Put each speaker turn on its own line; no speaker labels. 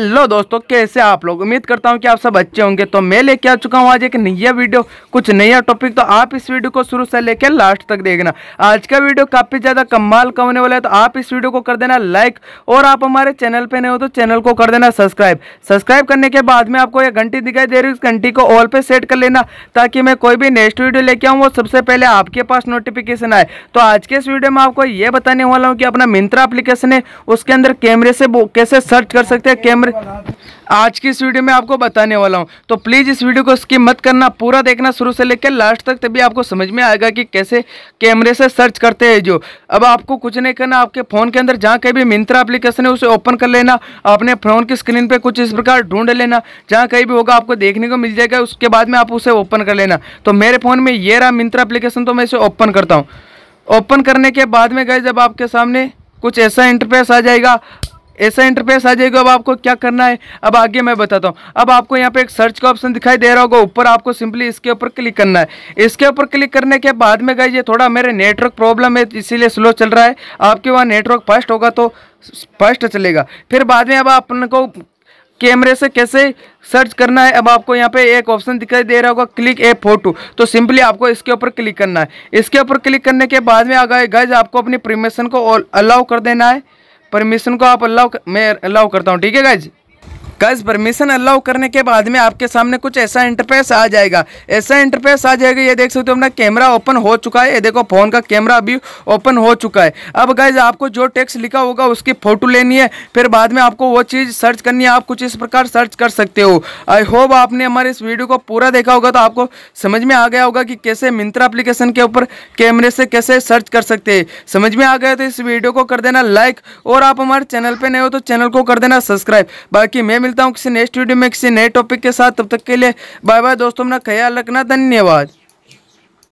hello दोस्तों कैसे आप लोग उम्मीद करता हूं कि आप सब अच्छे होंगे तो मैं लेके आ चुका हूं आज एक नया वीडियो कुछ नया टॉपिक तो आप इस वीडियो को शुरू से लेकर लास्ट तक देखना आज का वीडियो काफ़ी ज़्यादा कमाल का होने वाला है तो आप इस वीडियो को कर देना लाइक और आप हमारे चैनल पे नहीं हो तो चैनल को कर देना सब्सक्राइब सब्सक्राइब करने के बाद में आपको एक घंटी दिखाई दे रही उस घंटी को ऑल पर सेट कर लेना ताकि मैं कोई भी नेक्स्ट वीडियो लेके आऊँ वो सबसे पहले आपके पास नोटिफिकेशन आए तो आज के इस वीडियो में आपको ये बताने वाला हूँ कि अपना मिंत्रा अप्लीकेशन है उसके अंदर कैमरे से कैसे सर्च कर सकते हैं कैमरे पर आज की इस वीडियो में आपको बताने वाला हूँ तो प्लीज़ इस वीडियो को स्किप मत करना पूरा देखना शुरू से लेकर लास्ट तक तभी आपको समझ में आएगा कि कैसे कैमरे से सर्च करते हैं जो अब आपको कुछ नहीं करना आपके फ़ोन के अंदर जहाँ कहीं भी मिंत्रा एप्लीकेशन है उसे ओपन कर लेना अपने फ़ोन की स्क्रीन पर कुछ इस प्रकार ढूंढ लेना जहाँ कहीं भी होगा आपको देखने को मिल जाएगा उसके बाद में आप उसे ओपन कर लेना तो मेरे फ़ोन में ये रहा मिंत्रा एप्लीकेशन तो मैं इसे ओपन करता हूँ ओपन करने के बाद में गए जब आपके सामने कुछ ऐसा इंटरफेस आ जाएगा ऐसा इंटरफेस आ जाएगा अब आपको क्या करना है अब आगे मैं बताता हूँ अब आपको यहाँ पे एक सर्च का ऑप्शन दिखाई दे रहा होगा ऊपर आपको सिंपली इसके ऊपर क्लिक करना है इसके ऊपर क्लिक करने के बाद में गई ये थोड़ा मेरे नेटवर्क प्रॉब्लम है इसीलिए स्लो चल रहा है आपके वहाँ नेटवर्क फास्ट होगा तो फास्ट चलेगा फिर बाद में अब अपन को कैमरे से कैसे सर्च करना है अब आपको यहाँ पे एक ऑप्शन दिखाई दे रहा होगा क्लिक ए फोटो तो सिंपली आपको इसके ऊपर क्लिक करना है इसके ऊपर क्लिक करने के बाद में आ गए गज आपको अपनी प्रीमेशन को अलाउ कर देना है परमिशन को आप अलाउ मैं अलाउ करता हूँ ठीक है गाइज गैस परमिशन अलाउ करने के बाद में आपके सामने कुछ ऐसा इंटरफेस आ जाएगा ऐसा इंटरफेस आ जाएगा ये देख सकते हो अपना कैमरा ओपन हो चुका है ये देखो फ़ोन का कैमरा अभी ओपन हो चुका है अब गैस आपको जो टेक्स्ट लिखा होगा उसकी फ़ोटो लेनी है फिर बाद में आपको वो चीज़ सर्च करनी है आप कुछ इस प्रकार सर्च कर सकते हो आई होप आपने हमारे इस वीडियो को पूरा देखा होगा तो आपको समझ में आ गया होगा कि कैसे मिंत्रा अप्लीकेशन के ऊपर कैमरे से कैसे सर्च कर सकते हैं समझ में आ गया तो इस वीडियो को कर देना लाइक और आप हमारे चैनल पर नए हो तो चैनल को कर देना सब्सक्राइब बाकी मैं मिलता हूँ किसी नेक्स्ट वीडियो में किसी नए टॉपिक के साथ तब तक के लिए बाय बाय दोस्तों अपना ख्याल रखना धन्यवाद